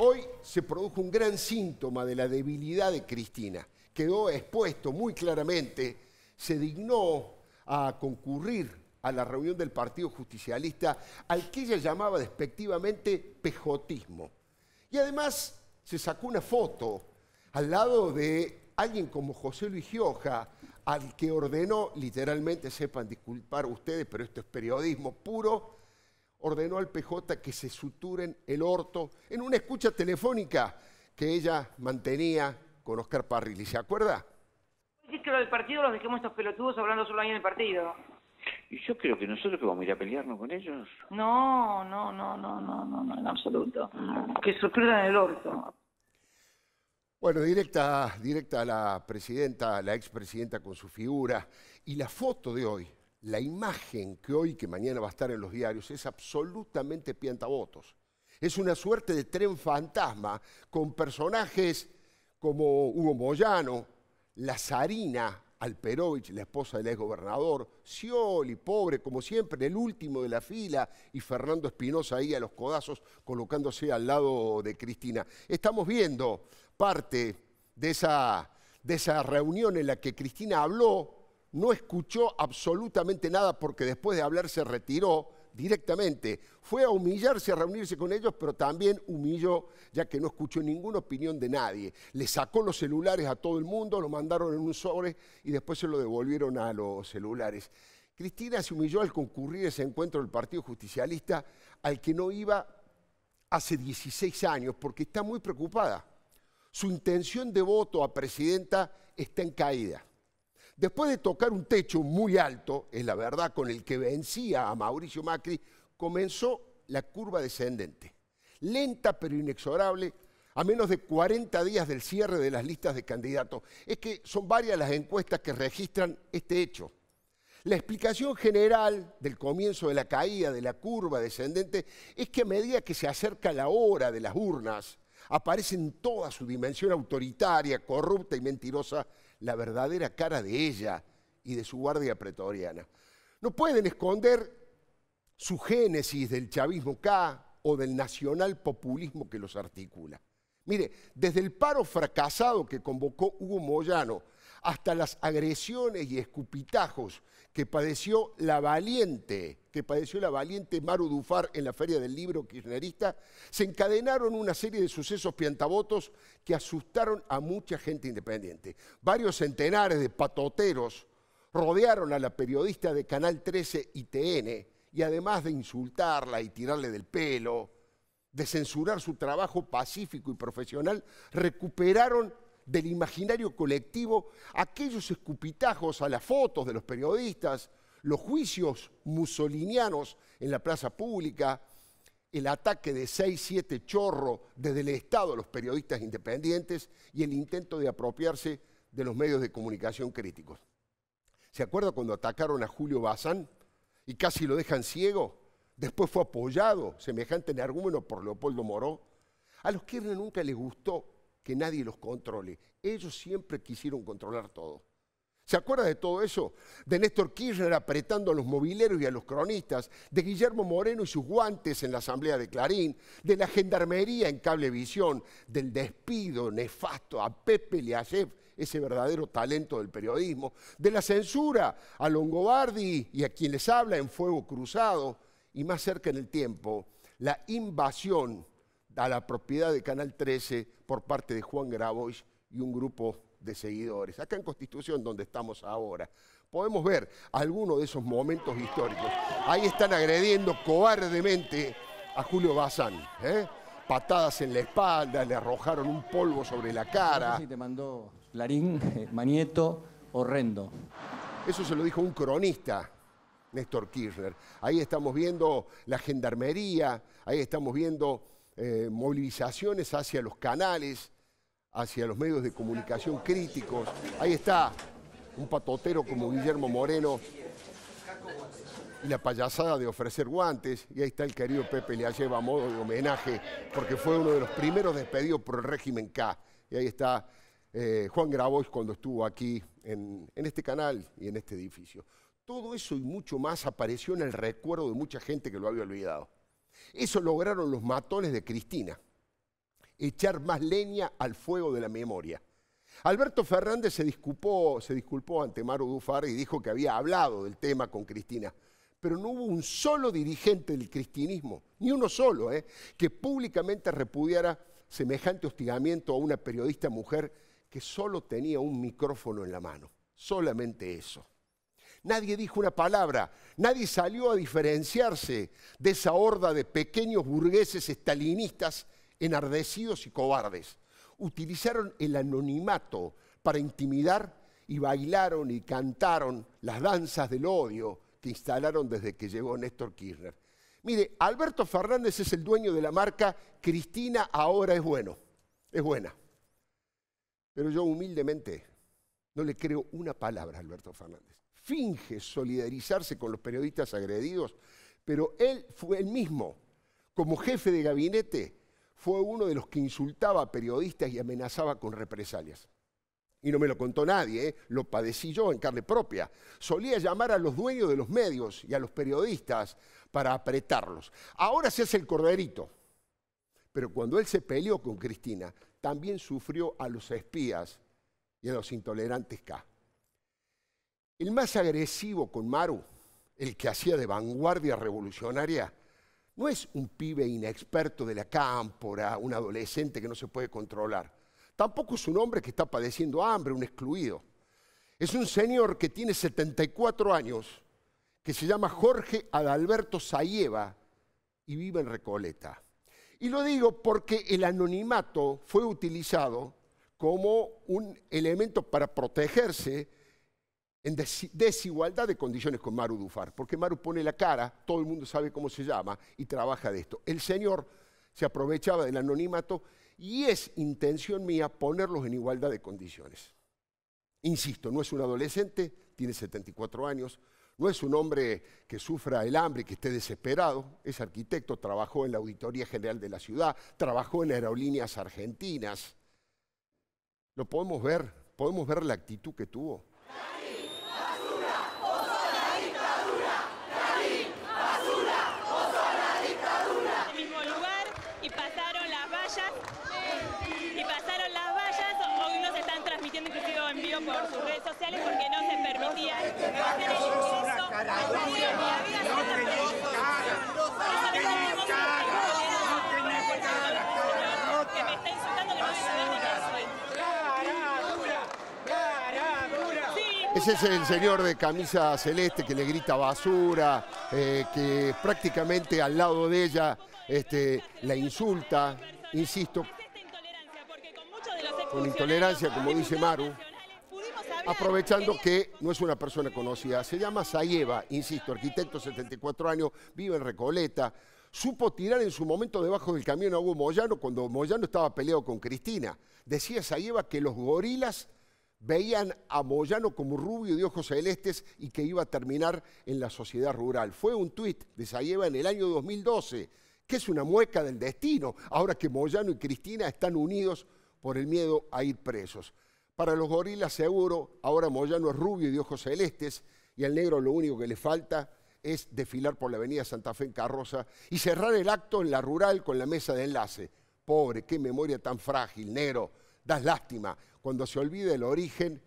Hoy se produjo un gran síntoma de la debilidad de Cristina. Quedó expuesto muy claramente, se dignó a concurrir a la reunión del Partido Justicialista, al que ella llamaba despectivamente pejotismo. Y además se sacó una foto al lado de alguien como José Luis Gioja, al que ordenó, literalmente, sepan disculpar ustedes, pero esto es periodismo puro, ordenó al PJ que se suturen el orto en una escucha telefónica que ella mantenía con Oscar Parrilli. ¿Se acuerda? Pues que lo del partido los dejemos estos pelotudos hablando solo ahí en el partido. Y yo creo que nosotros que vamos a ir a pelearnos con ellos. No, no, no, no, no, no, no en absoluto. Que suturan el orto. Bueno, directa, directa a la presidenta, a la expresidenta con su figura y la foto de hoy la imagen que hoy, que mañana va a estar en los diarios, es absolutamente piantabotos. Es una suerte de tren fantasma con personajes como Hugo Moyano, la Lazarina, Alperovich, la esposa del exgobernador, Scioli, pobre, como siempre, el último de la fila, y Fernando Espinosa ahí a los codazos colocándose al lado de Cristina. Estamos viendo parte de esa, de esa reunión en la que Cristina habló no escuchó absolutamente nada porque después de hablar se retiró directamente. Fue a humillarse, a reunirse con ellos, pero también humilló, ya que no escuchó ninguna opinión de nadie. Le sacó los celulares a todo el mundo, lo mandaron en un sobre y después se lo devolvieron a los celulares. Cristina se humilló al concurrir ese encuentro del Partido Justicialista al que no iba hace 16 años, porque está muy preocupada. Su intención de voto a presidenta está en caída. Después de tocar un techo muy alto, es la verdad, con el que vencía a Mauricio Macri, comenzó la curva descendente. Lenta pero inexorable, a menos de 40 días del cierre de las listas de candidatos. Es que son varias las encuestas que registran este hecho. La explicación general del comienzo de la caída de la curva descendente es que a medida que se acerca la hora de las urnas, aparece en toda su dimensión autoritaria, corrupta y mentirosa la verdadera cara de ella y de su guardia pretoriana. No pueden esconder su génesis del chavismo K o del nacional populismo que los articula. Mire, desde el paro fracasado que convocó Hugo Moyano hasta las agresiones y escupitajos que padeció la valiente, que padeció la valiente Maru Dufar en la Feria del Libro Kirchnerista, se encadenaron una serie de sucesos piantabotos que asustaron a mucha gente independiente. Varios centenares de patoteros rodearon a la periodista de Canal 13 y TN y además de insultarla y tirarle del pelo, de censurar su trabajo pacífico y profesional, recuperaron del imaginario colectivo aquellos escupitajos a las fotos de los periodistas, los juicios musolinianos en la plaza pública, el ataque de 6-7 chorro desde el Estado a los periodistas independientes y el intento de apropiarse de los medios de comunicación críticos. ¿Se acuerda cuando atacaron a Julio Bazán y casi lo dejan ciego? Después fue apoyado, semejante en argumento, por Leopoldo Moró. A los que nunca les gustó que nadie los controle. Ellos siempre quisieron controlar todo. ¿Se acuerda de todo eso? De Néstor Kirchner apretando a los mobileros y a los cronistas, de Guillermo Moreno y sus guantes en la Asamblea de Clarín, de la Gendarmería en Cablevisión, del despido nefasto a Pepe Liayev, ese verdadero talento del periodismo, de la censura a Longobardi y a quien les habla en Fuego Cruzado, y más cerca en el tiempo, la invasión a la propiedad de Canal 13 por parte de Juan Grabois y un grupo de seguidores, acá en Constitución donde estamos ahora. Podemos ver algunos de esos momentos históricos. Ahí están agrediendo cobardemente a Julio Bazán. ¿eh? Patadas en la espalda, le arrojaron un polvo sobre la cara. Y te mandó Larín, eh, Manieto, horrendo. Eso se lo dijo un cronista, Néstor Kirchner. Ahí estamos viendo la gendarmería, ahí estamos viendo eh, movilizaciones hacia los canales, hacia los medios de comunicación críticos. Ahí está un patotero como Guillermo Moreno y la payasada de ofrecer guantes. Y ahí está el querido Pepe lleva a modo de homenaje, porque fue uno de los primeros despedidos por el régimen K. Y ahí está eh, Juan Grabois cuando estuvo aquí en este canal y en este edificio. Todo eso y mucho más apareció en el recuerdo de mucha gente que lo había olvidado. Eso lograron los matones de Cristina, echar más leña al fuego de la memoria. Alberto Fernández se disculpó, ante Maru Dufar y dijo que había hablado del tema con Cristina, pero no hubo un solo dirigente del cristinismo, ni uno solo, eh, que públicamente repudiara semejante hostigamiento a una periodista mujer que solo tenía un micrófono en la mano, solamente eso. Nadie dijo una palabra, nadie salió a diferenciarse de esa horda de pequeños burgueses estalinistas enardecidos y cobardes. Utilizaron el anonimato para intimidar y bailaron y cantaron las danzas del odio que instalaron desde que llegó Néstor Kirchner. Mire, Alberto Fernández es el dueño de la marca Cristina ahora es bueno, es buena. Pero yo humildemente no le creo una palabra a Alberto Fernández finge solidarizarse con los periodistas agredidos, pero él fue el mismo, como jefe de gabinete, fue uno de los que insultaba a periodistas y amenazaba con represalias. Y no me lo contó nadie, ¿eh? lo padecí yo en carne propia. Solía llamar a los dueños de los medios y a los periodistas para apretarlos. Ahora se hace el corderito. Pero cuando él se peleó con Cristina, también sufrió a los espías y a los intolerantes K. El más agresivo con Maru, el que hacía de vanguardia revolucionaria, no es un pibe inexperto de la cámpora, un adolescente que no se puede controlar. Tampoco es un hombre que está padeciendo hambre, un excluido. Es un señor que tiene 74 años, que se llama Jorge Adalberto Sayeva y vive en Recoleta. Y lo digo porque el anonimato fue utilizado como un elemento para protegerse en desigualdad de condiciones con Maru Dufar, porque Maru pone la cara, todo el mundo sabe cómo se llama y trabaja de esto. El señor se aprovechaba del anonimato y es intención mía ponerlos en igualdad de condiciones. Insisto, no es un adolescente, tiene 74 años, no es un hombre que sufra el hambre, que esté desesperado, es arquitecto, trabajó en la Auditoría General de la Ciudad, trabajó en Aerolíneas Argentinas. Lo podemos ver, podemos ver la actitud que tuvo. porque no se permitía Ese es el señor de camisa celeste que le grita basura, eh, que prácticamente al lado de ella este, la insulta, insisto, con intolerancia, como dice Maru aprovechando que no es una persona conocida. Se llama Sayeva, insisto, arquitecto, 74 años, vive en Recoleta. Supo tirar en su momento debajo del camión a Hugo Moyano cuando Moyano estaba peleado con Cristina. Decía Sayeva que los gorilas veían a Moyano como rubio de ojos celestes y que iba a terminar en la sociedad rural. Fue un tuit de Sayeva en el año 2012, que es una mueca del destino, ahora que Moyano y Cristina están unidos por el miedo a ir presos. Para los gorilas seguro, ahora Moyano es rubio y de ojos celestes, y al negro lo único que le falta es desfilar por la avenida Santa Fe en carroza y cerrar el acto en la rural con la mesa de enlace. Pobre, qué memoria tan frágil, negro, das lástima. Cuando se olvida el origen,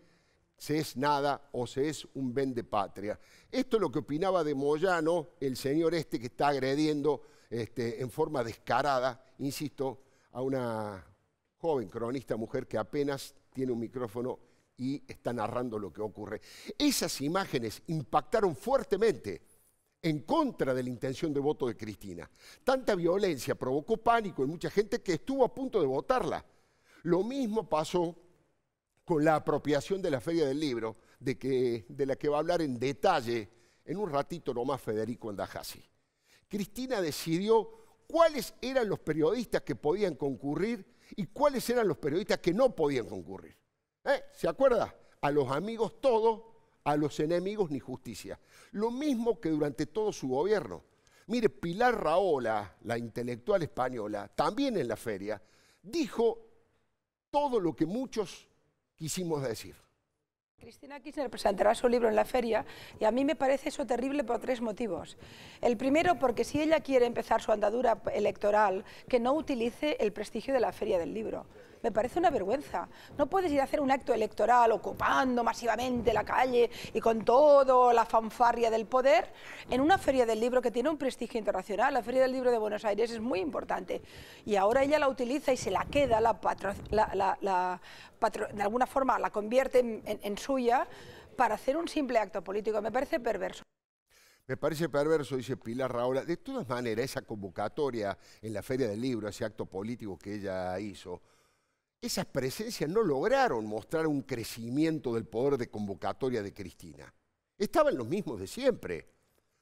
se es nada o se es un ven de patria. Esto es lo que opinaba de Moyano, el señor este que está agrediendo este, en forma descarada, insisto, a una joven cronista mujer que apenas tiene un micrófono y está narrando lo que ocurre. Esas imágenes impactaron fuertemente en contra de la intención de voto de Cristina. Tanta violencia provocó pánico en mucha gente que estuvo a punto de votarla. Lo mismo pasó con la apropiación de la Feria del Libro, de, que, de la que va a hablar en detalle en un ratito nomás Federico Andajasi. Cristina decidió cuáles eran los periodistas que podían concurrir y cuáles eran los periodistas que no podían concurrir. ¿Eh? ¿Se acuerda? A los amigos todo, a los enemigos ni justicia. Lo mismo que durante todo su gobierno. Mire, Pilar Raola, la intelectual española, también en la feria, dijo todo lo que muchos quisimos decir. Cristina Kirchner presentará su libro en la feria y a mí me parece eso terrible por tres motivos. El primero, porque si ella quiere empezar su andadura electoral, que no utilice el prestigio de la feria del libro me parece una vergüenza. No puedes ir a hacer un acto electoral ocupando masivamente la calle y con todo la fanfarria del poder en una feria del libro que tiene un prestigio internacional. La feria del libro de Buenos Aires es muy importante y ahora ella la utiliza y se la queda, la, de alguna forma la convierte en, suya para hacer un simple acto político. Me parece perverso. Me parece perverso, dice Pilar Raola. De todas maneras, esa convocatoria en la Feria del Libro, ese acto político que ella hizo, esas presencias no lograron mostrar un crecimiento del poder de convocatoria de Cristina. Estaban los mismos de siempre,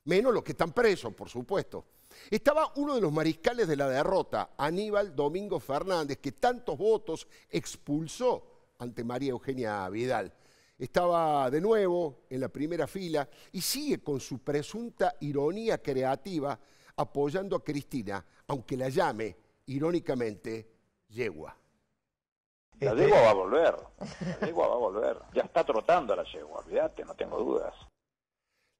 menos los que están presos, por supuesto. Estaba uno de los mariscales de la derrota, Aníbal Domingo Fernández, que tantos votos expulsó ante María Eugenia Vidal. Estaba de nuevo en la primera fila y sigue con su presunta ironía creativa apoyando a Cristina, aunque la llame irónicamente yegua. La este, yegua va a volver, la yegua va a volver. Ya está trotando la yegua, olvídate, no tengo dudas.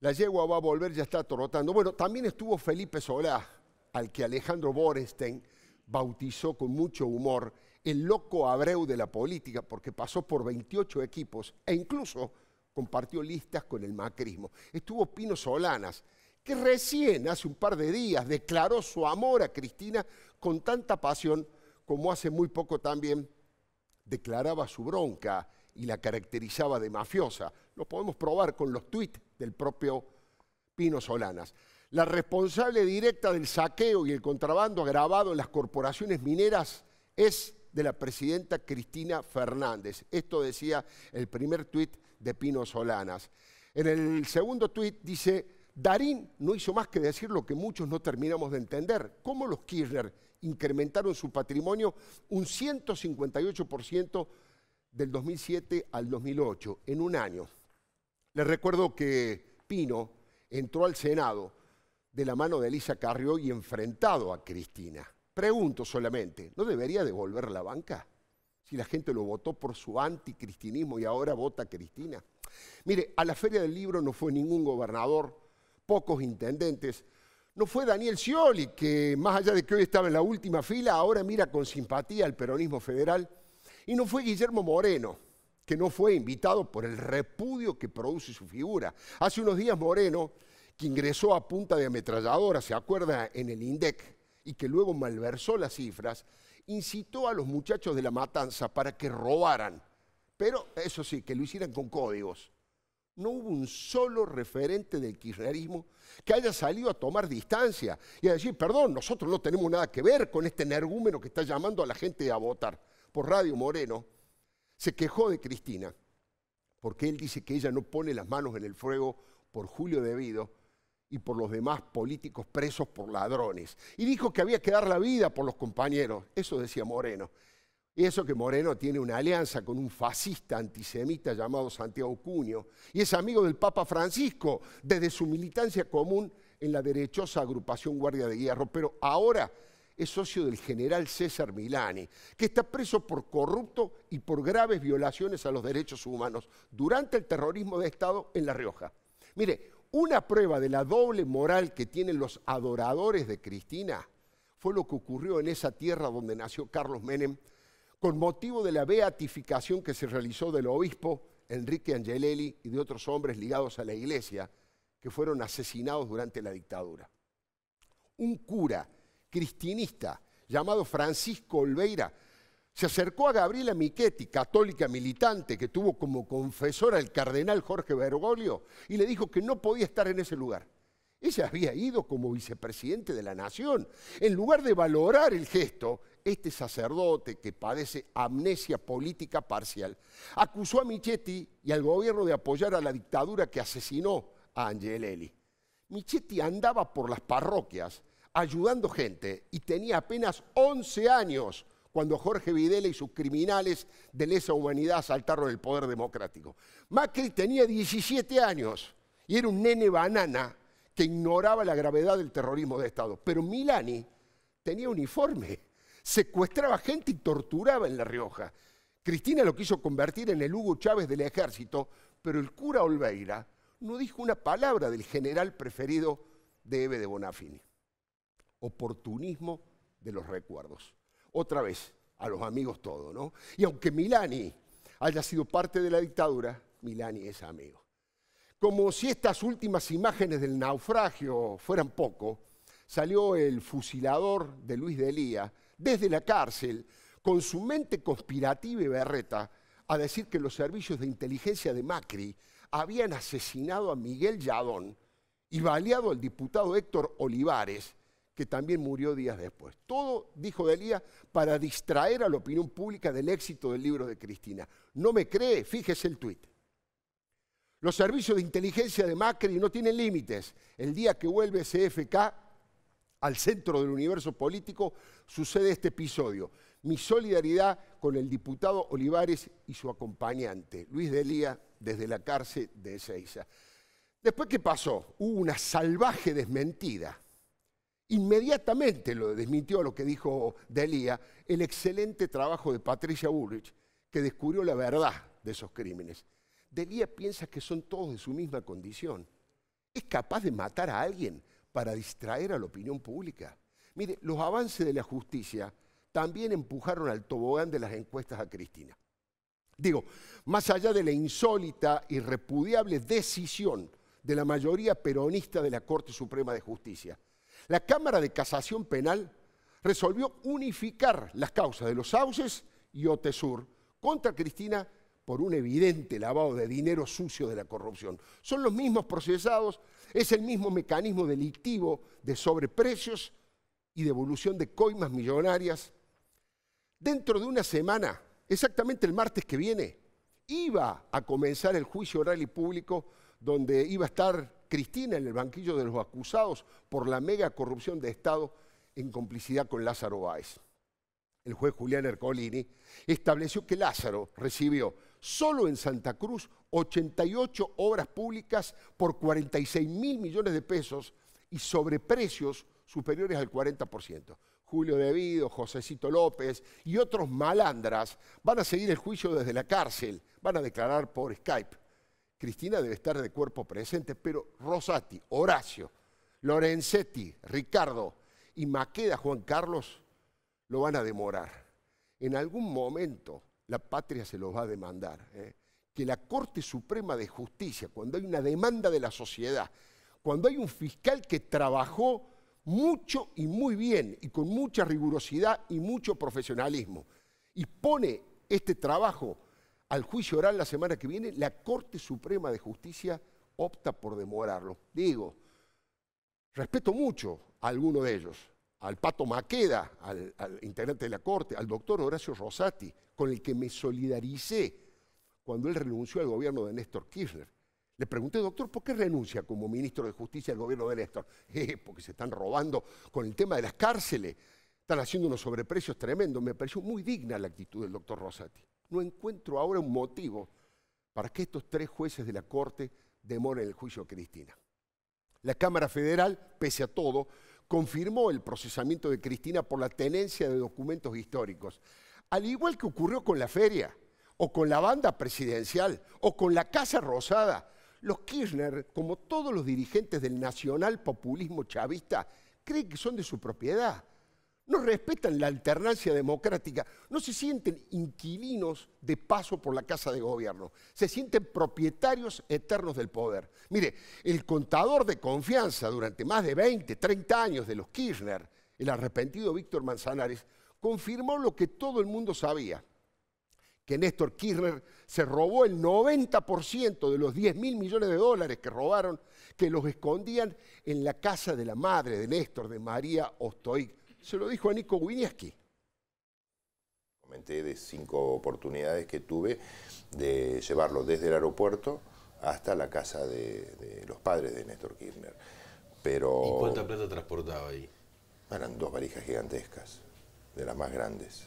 La yegua va a volver, ya está trotando. Bueno, también estuvo Felipe Solá, al que Alejandro Borenstein bautizó con mucho humor el loco Abreu de la política, porque pasó por 28 equipos e incluso compartió listas con el macrismo. Estuvo Pino Solanas, que recién hace un par de días declaró su amor a Cristina con tanta pasión como hace muy poco también declaraba su bronca y la caracterizaba de mafiosa. Lo podemos probar con los tweets del propio Pino Solanas. La responsable directa del saqueo y el contrabando agravado en las corporaciones mineras es de la presidenta Cristina Fernández. Esto decía el primer tuit de Pino Solanas. En el segundo tuit dice, Darín no hizo más que decir lo que muchos no terminamos de entender. ¿Cómo los Kirchner incrementaron su patrimonio un 158% del 2007 al 2008, en un año. Les recuerdo que Pino entró al Senado de la mano de Elisa Carrió y enfrentado a Cristina. Pregunto solamente, ¿no debería devolver la banca? Si la gente lo votó por su anticristinismo y ahora vota a Cristina. Mire, a la Feria del Libro no fue ningún gobernador, pocos intendentes, no fue Daniel Scioli, que más allá de que hoy estaba en la última fila, ahora mira con simpatía al peronismo federal. Y no fue Guillermo Moreno, que no fue invitado por el repudio que produce su figura. Hace unos días Moreno, que ingresó a punta de ametralladora, se acuerda, en el INDEC, y que luego malversó las cifras, incitó a los muchachos de la matanza para que robaran. Pero eso sí, que lo hicieran con códigos. No hubo un solo referente del kirchnerismo que haya salido a tomar distancia y a decir, perdón, nosotros no tenemos nada que ver con este energúmeno que está llamando a la gente a votar. Por Radio Moreno se quejó de Cristina, porque él dice que ella no pone las manos en el fuego por Julio Debido y por los demás políticos presos por ladrones. Y dijo que había que dar la vida por los compañeros. Eso decía Moreno. Y eso que Moreno tiene una alianza con un fascista antisemita llamado Santiago Cuño, y es amigo del Papa Francisco desde su militancia común en la derechosa agrupación Guardia de Hierro, pero ahora es socio del general César Milani, que está preso por corrupto y por graves violaciones a los derechos humanos durante el terrorismo de Estado en La Rioja. Mire, una prueba de la doble moral que tienen los adoradores de Cristina fue lo que ocurrió en esa tierra donde nació Carlos Menem con motivo de la beatificación que se realizó del obispo Enrique Angelelli y de otros hombres ligados a la iglesia que fueron asesinados durante la dictadura. Un cura cristinista llamado Francisco Olveira se acercó a Gabriela Michetti, católica militante que tuvo como confesora al cardenal Jorge Bergoglio, y le dijo que no podía estar en ese lugar. Ella había ido como vicepresidente de la nación. En lugar de valorar el gesto, este sacerdote que padece amnesia política parcial, acusó a Michetti y al gobierno de apoyar a la dictadura que asesinó a Angelelli. Michetti andaba por las parroquias ayudando gente y tenía apenas 11 años cuando Jorge Videla y sus criminales de lesa humanidad asaltaron el poder democrático. Macri tenía 17 años y era un nene banana que ignoraba la gravedad del terrorismo de Estado. Pero Milani tenía uniforme secuestraba gente y torturaba en La Rioja. Cristina lo quiso convertir en el Hugo Chávez del ejército, pero el cura Olveira no dijo una palabra del general preferido de Eve de Bonafini. Oportunismo de los recuerdos. Otra vez, a los amigos todos, ¿no? Y aunque Milani haya sido parte de la dictadura, Milani es amigo. Como si estas últimas imágenes del naufragio fueran poco, salió el fusilador de Luis de Elía desde la cárcel, con su mente conspirativa y berreta, a decir que los servicios de inteligencia de Macri habían asesinado a Miguel Yadón y baleado al diputado Héctor Olivares, que también murió días después. Todo, dijo Delía, para distraer a la opinión pública del éxito del libro de Cristina. No me cree, fíjese el tuit. Los servicios de inteligencia de Macri no tienen límites. El día que vuelve CFK al centro del universo político, sucede este episodio. Mi solidaridad con el diputado Olivares y su acompañante, Luis Delía, desde la cárcel de Ezeiza. Después, ¿qué pasó? Hubo una salvaje desmentida. Inmediatamente lo desmintió lo que dijo Delía, el excelente trabajo de Patricia Bullrich, que descubrió la verdad de esos crímenes. Delía piensa que son todos de su misma condición. ¿Es capaz de matar a alguien para distraer a la opinión pública. Mire, los avances de la justicia también empujaron al tobogán de las encuestas a Cristina. Digo, más allá de la insólita y repudiable decisión de la mayoría peronista de la Corte Suprema de Justicia, la Cámara de Casación Penal resolvió unificar las causas de los sauces y Otesur contra Cristina por un evidente lavado de dinero sucio de la corrupción. Son los mismos procesados, es el mismo mecanismo delictivo de sobreprecios y devolución de coimas millonarias. Dentro de una semana, exactamente el martes que viene, iba a comenzar el juicio oral y público donde iba a estar Cristina en el banquillo de los acusados por la mega corrupción de Estado en complicidad con Lázaro Báez. El juez Julián Ercolini estableció que Lázaro recibió Solo en Santa Cruz, 88 obras públicas por 46 mil millones de pesos y sobre precios superiores al 40%. Julio Devido, Josecito López y otros malandras van a seguir el juicio desde la cárcel, van a declarar por Skype. Cristina debe estar de cuerpo presente, pero Rosati, Horacio, Lorenzetti, Ricardo y Maqueda Juan Carlos lo van a demorar. En algún momento la patria se los va a demandar. ¿eh? Que la Corte Suprema de Justicia, cuando hay una demanda de la sociedad, cuando hay un fiscal que trabajó mucho y muy bien y con mucha rigurosidad y mucho profesionalismo, y pone este trabajo al juicio oral la semana que viene, la Corte Suprema de Justicia opta por demorarlo. Digo, respeto mucho a alguno de ellos, al Pato Maqueda, al, integrante de la Corte, al doctor Horacio Rosati, con el que me solidaricé cuando él renunció al gobierno de Néstor Kirchner. Le pregunté, doctor, ¿por qué renuncia como ministro de Justicia al gobierno de Néstor? Eh, porque se están robando con el tema de las cárceles, están haciendo unos sobreprecios tremendos. Me pareció muy digna la actitud del doctor Rosati. No encuentro ahora un motivo para que estos tres jueces de la Corte demoren el juicio a Cristina. La Cámara Federal, pese a todo, confirmó el procesamiento de Cristina por la tenencia de documentos históricos, al igual que ocurrió con la feria, o con la banda presidencial, o con la Casa Rosada. Los Kirchner, como todos los dirigentes del nacional populismo chavista, creen que son de su propiedad no respetan la alternancia democrática, no se sienten inquilinos de paso por la casa de gobierno, se sienten propietarios eternos del poder. Mire, el contador de confianza durante más de 20, 30 años de los Kirchner, el arrepentido Víctor Manzanares, confirmó lo que todo el mundo sabía, que Néstor Kirchner se robó el 90% de los 10 mil millones de dólares que robaron, que los escondían en la casa de la madre de Néstor, de María Ostoic se lo dijo a Nico Winiaski. Comenté de cinco oportunidades que tuve de llevarlo desde el aeropuerto hasta la casa de, los padres de Néstor Kirchner. Pero, ¿Y cuánta plata transportaba ahí? Eran dos varijas gigantescas, de las más grandes.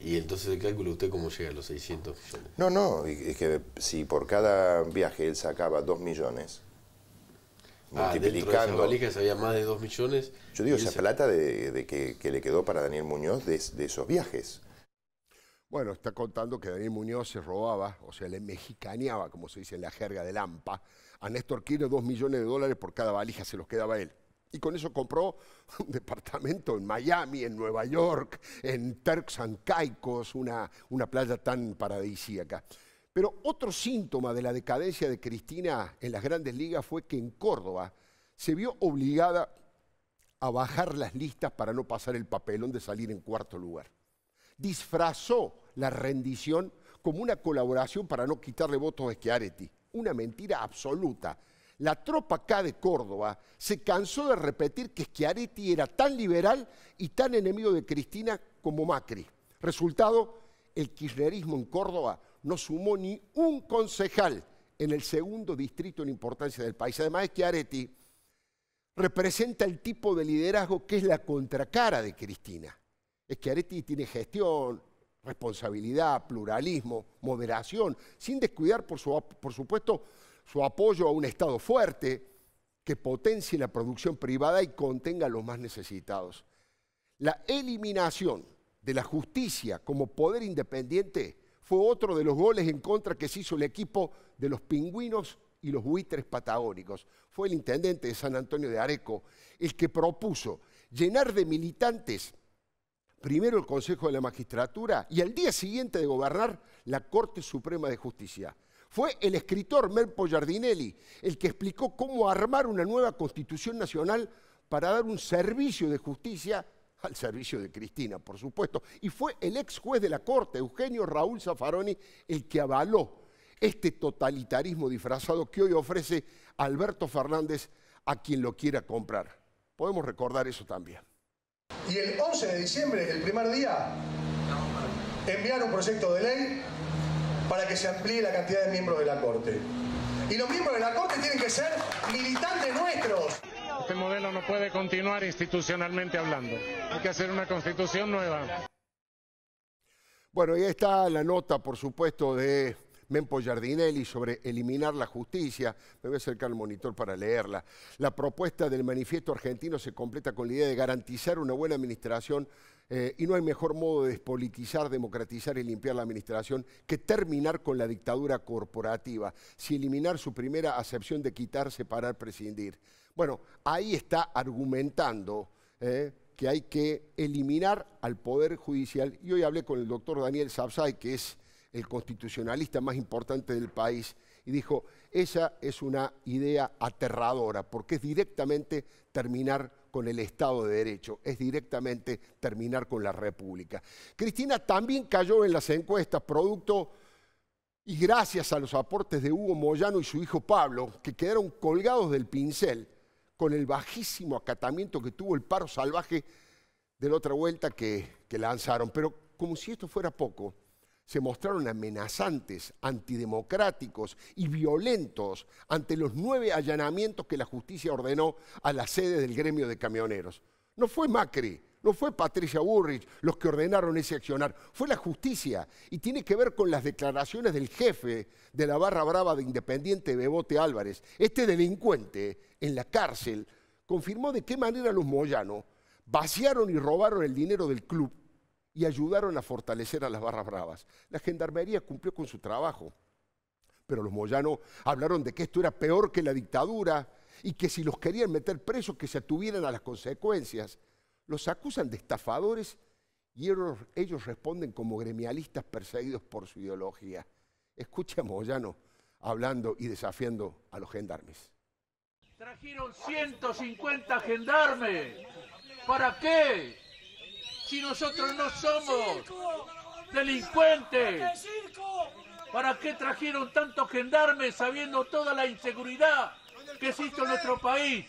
¿Y entonces el cálculo usted cómo llega a los 600 millones? No, no, es que si por cada viaje él sacaba dos millones, Ah, multiplicando. valijas había más de 2 millones. Yo digo, esa plata de, que, le quedó para Daniel Muñoz de, esos viajes. Bueno, está contando que Daniel Muñoz se robaba, o sea, le mexicaneaba, como se dice en la jerga de Lampa, a Néstor Kirchner 2 millones de dólares por cada valija, se los quedaba él. Y con eso compró un departamento en Miami, en Nueva York, en Turks and Caicos, una, una playa tan paradisíaca. Pero otro síntoma de la decadencia de Cristina en las grandes ligas fue que en Córdoba se vio obligada a bajar las listas para no pasar el papelón de salir en cuarto lugar. Disfrazó la rendición como una colaboración para no quitarle votos a Schiaretti. Una mentira absoluta. La tropa acá de Córdoba se cansó de repetir que Schiaretti era tan liberal y tan enemigo de Cristina como Macri. Resultado, el kirchnerismo en Córdoba no sumó ni un concejal en el segundo distrito en importancia del país. Además, Schiaretti representa el tipo de liderazgo que es la contracara de Cristina. Schiaretti tiene gestión, responsabilidad, pluralismo, moderación, sin descuidar, por supuesto, su apoyo a un Estado fuerte que potencie la producción privada y contenga a los más necesitados. La eliminación de la justicia como poder independiente fue otro de los goles en contra que se hizo el equipo de los pingüinos y los buitres patagónicos. Fue el intendente de San Antonio de Areco el que propuso llenar de militantes primero el Consejo de la Magistratura y al día siguiente de gobernar la Corte Suprema de Justicia. Fue el escritor Merpo Giardinelli el que explicó cómo armar una nueva constitución nacional para dar un servicio de justicia al servicio de Cristina, por supuesto. Y fue el ex juez de la Corte, Eugenio Raúl Zaffaroni, el que avaló este totalitarismo disfrazado que hoy ofrece Alberto Fernández a quien lo quiera comprar. Podemos recordar eso también. Y el 11 de diciembre, el primer día, enviaron un proyecto de ley para que se amplíe la cantidad de miembros de la Corte. Y los miembros de la Corte tienen que ser militantes nuestros. Este modelo no puede continuar institucionalmente hablando. Hay que hacer una constitución nueva. Bueno, y está la nota, por supuesto, de Mempo Giardinelli sobre eliminar la justicia. Me voy a acercar al monitor para leerla. La propuesta del manifiesto argentino se completa con la idea de garantizar una buena administración eh, y no hay mejor modo de despolitizar, democratizar y limpiar la administración que terminar con la dictadura corporativa, si eliminar su primera acepción de quitarse, separar, prescindir. Bueno, ahí está argumentando ¿eh? que hay que eliminar al Poder Judicial. Y hoy hablé con el doctor Daniel Sapsay, que es el constitucionalista más importante del país, y dijo, esa es una idea aterradora, porque es directamente terminar con el Estado de Derecho, es directamente terminar con la República. Cristina también cayó en las encuestas, producto y gracias a los aportes de Hugo Moyano y su hijo Pablo, que quedaron colgados del pincel con el bajísimo acatamiento que tuvo el paro salvaje de la otra vuelta que, lanzaron. Pero como si esto fuera poco, se mostraron amenazantes, antidemocráticos y violentos ante los nueve allanamientos que la justicia ordenó a la sede del gremio de camioneros. No fue Macri no fue Patricia Burrich los que ordenaron ese accionar, fue la justicia. Y tiene que ver con las declaraciones del jefe de la barra brava de Independiente, Bebote Álvarez. Este delincuente en la cárcel confirmó de qué manera los Moyanos vaciaron y robaron el dinero del club y ayudaron a fortalecer a las barras bravas. La gendarmería cumplió con su trabajo, pero los Moyanos hablaron de que esto era peor que la dictadura y que si los querían meter presos, que se atuvieran a las consecuencias. Los acusan de estafadores y ellos responden como gremialistas perseguidos por su ideología. Escucha a Moyano hablando y desafiando a los gendarmes. Trajeron 150 gendarmes. ¿Para qué? Si nosotros no somos delincuentes. ¿Para qué trajeron tantos gendarmes sabiendo toda la inseguridad que existe en nuestro país?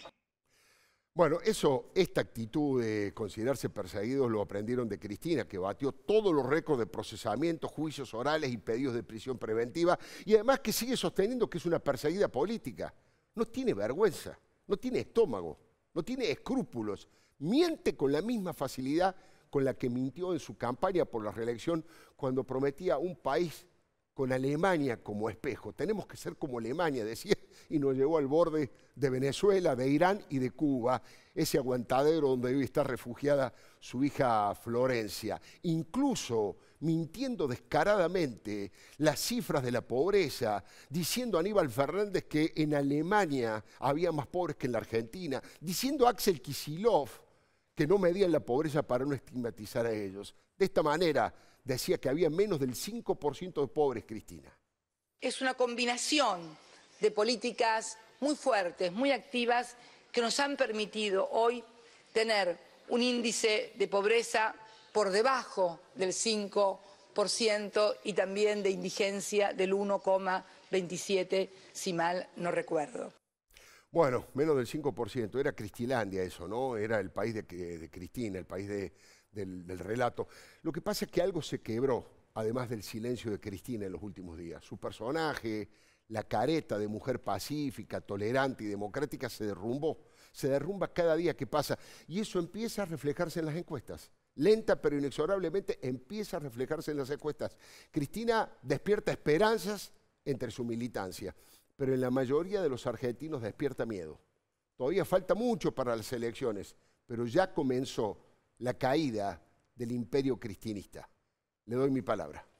Bueno, eso, esta actitud de considerarse perseguidos lo aprendieron de Cristina, que batió todos los récords de procesamiento, juicios orales y pedidos de prisión preventiva, y además que sigue sosteniendo que es una perseguida política. No tiene vergüenza, no tiene estómago, no tiene escrúpulos, miente con la misma facilidad con la que mintió en su campaña por la reelección cuando prometía un país con Alemania como espejo. Tenemos que ser como Alemania, decía, y nos llevó al borde de Venezuela, de Irán y de Cuba, ese aguantadero donde hoy está refugiada su hija Florencia. Incluso mintiendo descaradamente las cifras de la pobreza, diciendo a Aníbal Fernández que en Alemania había más pobres que en la Argentina, diciendo a Axel Kisilov que no medían la pobreza para no estigmatizar a ellos. De esta manera, decía que había menos del 5% de pobres, Cristina. Es una combinación de políticas muy fuertes, muy activas, que nos han permitido hoy tener un índice de pobreza por debajo del 5% y también de indigencia del 1,27, si mal no recuerdo. Bueno, menos del 5%, era Cristilandia eso, ¿no? Era el país de, Cristina, el país de, del, relato. Lo que pasa es que algo se quebró, además del silencio de Cristina en los últimos días. Su personaje, la careta de mujer pacífica, tolerante y democrática se derrumbó, se derrumba cada día que pasa y eso empieza a reflejarse en las encuestas. Lenta pero inexorablemente empieza a reflejarse en las encuestas. Cristina despierta esperanzas entre su militancia, pero en la mayoría de los argentinos despierta miedo. Todavía falta mucho para las elecciones, pero ya comenzó la caída del imperio cristianista. Le doy mi palabra.